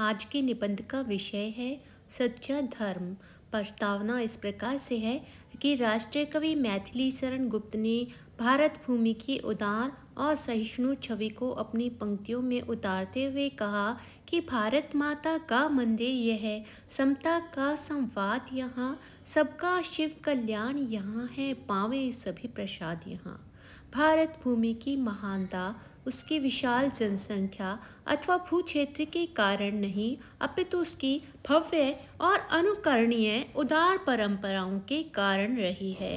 आज के निबंध का विषय है सच्चा धर्म प्रस्तावना इस प्रकार से है कि राष्ट्रीय कवि मैथिली शरण गुप्त ने भारत भूमि की उदार और सहिष्णु छवि को अपनी पंक्तियों में उतारते हुए कहा कि भारत माता का मंदिर यह है समता का संवाद यहाँ सबका शिव कल्याण यहाँ है पावे सभी प्रसाद यहाँ भारत भूमि की महानता उसकी विशाल जनसंख्या अथवा भूक्षेत्र के कारण नहीं अपितु उसकी भव्य और अनुकरणीय उदार परंपराओं के कारण रही है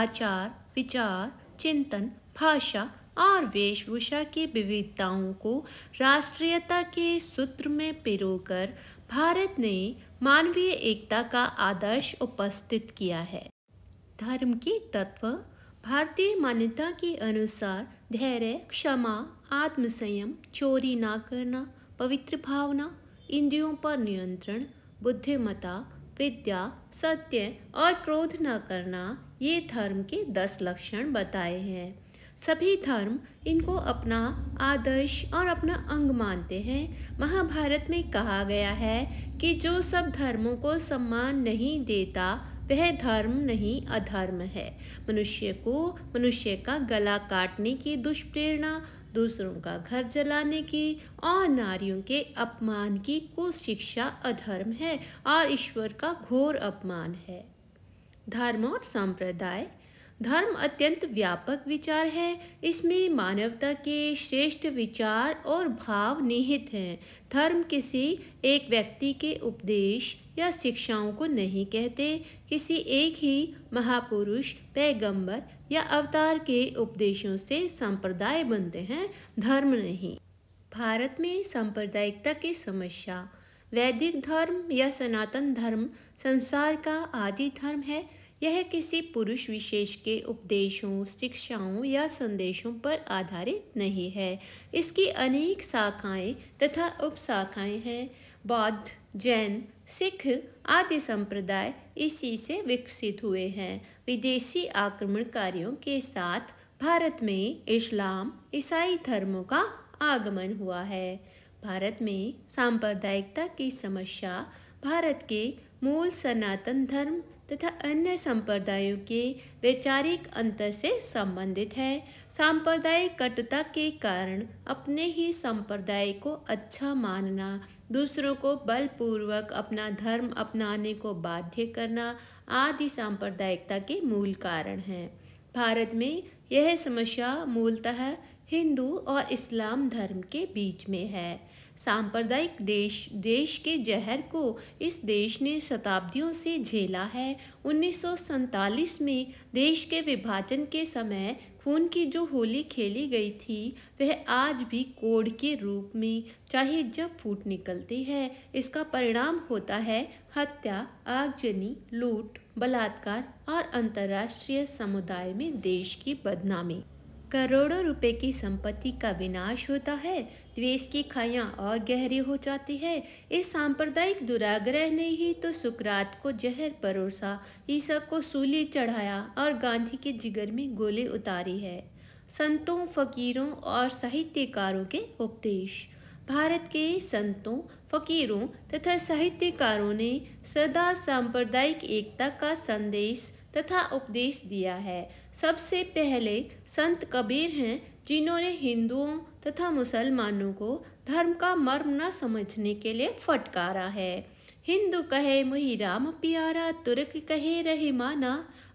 आचार विचार चिंतन भाषा और वेशभूषा की विविधताओं को राष्ट्रीयता के सूत्र में पिरोकर भारत ने मानवीय एकता का आदर्श उपस्थित किया है धर्म के तत्व भारतीय मान्यता के अनुसार धैर्य क्षमा आत्मसंयम चोरी ना करना पवित्र भावना इंद्रियों पर नियंत्रण बुद्धिमता विद्या सत्य और क्रोध न करना ये धर्म के दस लक्षण बताए हैं सभी धर्म इनको अपना आदर्श और अपना अंग मानते हैं महाभारत में कहा गया है कि जो सब धर्मों को सम्मान नहीं देता वह धर्म नहीं अधर्म है मनुष्य को मनुष्य का गला काटने की दुष्प्रेरणा दूसरों का घर जलाने की और नारियों के अपमान की कुशिक्षा अधर्म है और ईश्वर का घोर अपमान है धर्म और संप्रदाय धर्म अत्यंत व्यापक विचार है इसमें मानवता के श्रेष्ठ विचार और भाव निहित हैं धर्म किसी एक व्यक्ति के उपदेश या शिक्षाओं को नहीं कहते किसी एक ही महापुरुष पैगंबर या अवतार के उपदेशों से संप्रदाय बनते हैं धर्म नहीं भारत में सांप्रदायिकता की समस्या वैदिक धर्म या सनातन धर्म संसार का आदि धर्म है यह किसी पुरुष विशेष के उपदेशों शिक्षाओं या संदेशों पर आधारित नहीं है इसकी अनेक शाखाएं तथा उपशाखाएं हैं बौद्ध जैन सिख आदि संप्रदाय इसी से विकसित हुए हैं विदेशी आक्रमणकारियों के साथ भारत में इस्लाम ईसाई धर्मों का आगमन हुआ है भारत में सांप्रदायिकता की समस्या भारत के मूल सनातन धर्म तथा अन्य संप्रदायों के वैचारिक अंतर से संबंधित है सांप्रदायिक कटुता के कारण अपने ही संप्रदाय को अच्छा मानना दूसरों को बलपूर्वक अपना धर्म अपनाने को बाध्य करना आदि सांप्रदायिकता के मूल कारण हैं भारत में यह समस्या मूलतः हिंदू और इस्लाम धर्म के बीच में है सांप्रदायिक देश देश के जहर को इस देश ने शताब्दियों से झेला है उन्नीस में देश के विभाजन के समय खून की जो होली खेली गई थी वह आज भी कोड के रूप में चाहे जब फूट निकलती है इसका परिणाम होता है हत्या आगजनी लूट बलात्कार और अंतर्राष्ट्रीय समुदाय में देश की बदनामी करोड़ों रुपए की संपत्ति का विनाश होता है द्वेष की खाइयाँ और गहरी हो जाती है इस सांप्रदायिक दुराग्रह ने ही तो सुकरात को जहर परोसा ईसा को सूली चढ़ाया और गांधी के जिगर में गोले उतारी है संतों फकीरों और साहित्यकारों के उपदेश भारत के संतों फकीरों तथा साहित्यकारों ने सदा सांप्रदायिक एकता का संदेश तथा उपदेश दिया है सबसे पहले संत कबीर हैं जिन्होंने हिंदुओं तथा मुसलमानों को धर्म का मर्म न समझने के लिए फटकारा है हिंदू कहे मुही राम प्यारा तुर्क कहे रहे माना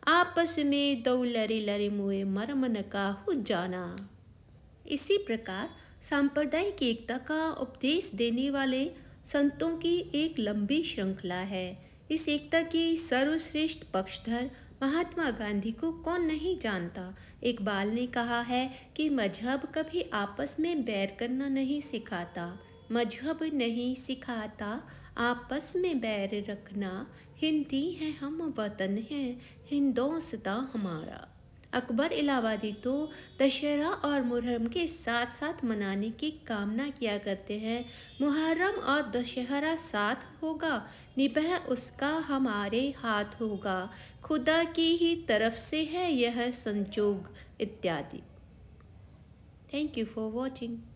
आपस में दो लरे लरे मुए मर्म न काहू जाना इसी प्रकार सांप्रदायिक एकता का उपदेश देने वाले संतों की एक लंबी श्रृंखला है इस एकता के सर्वश्रेष्ठ पक्षधर महात्मा गांधी को कौन नहीं जानता इकबाल ने कहा है कि मजहब कभी आपस में बैर करना नहीं सिखाता मजहब नहीं सिखाता आपस में बैर रखना हिंदी है हम वतन हैं हिंदोस्ता हमारा अकबर इलाहाबादी तो दशहरा और मुहर्रम के साथ साथ मनाने की कामना किया करते हैं मुहर्रम और दशहरा साथ होगा निबह उसका हमारे हाथ होगा खुदा की ही तरफ से है यह संजोग इत्यादि थैंक यू फॉर वॉचिंग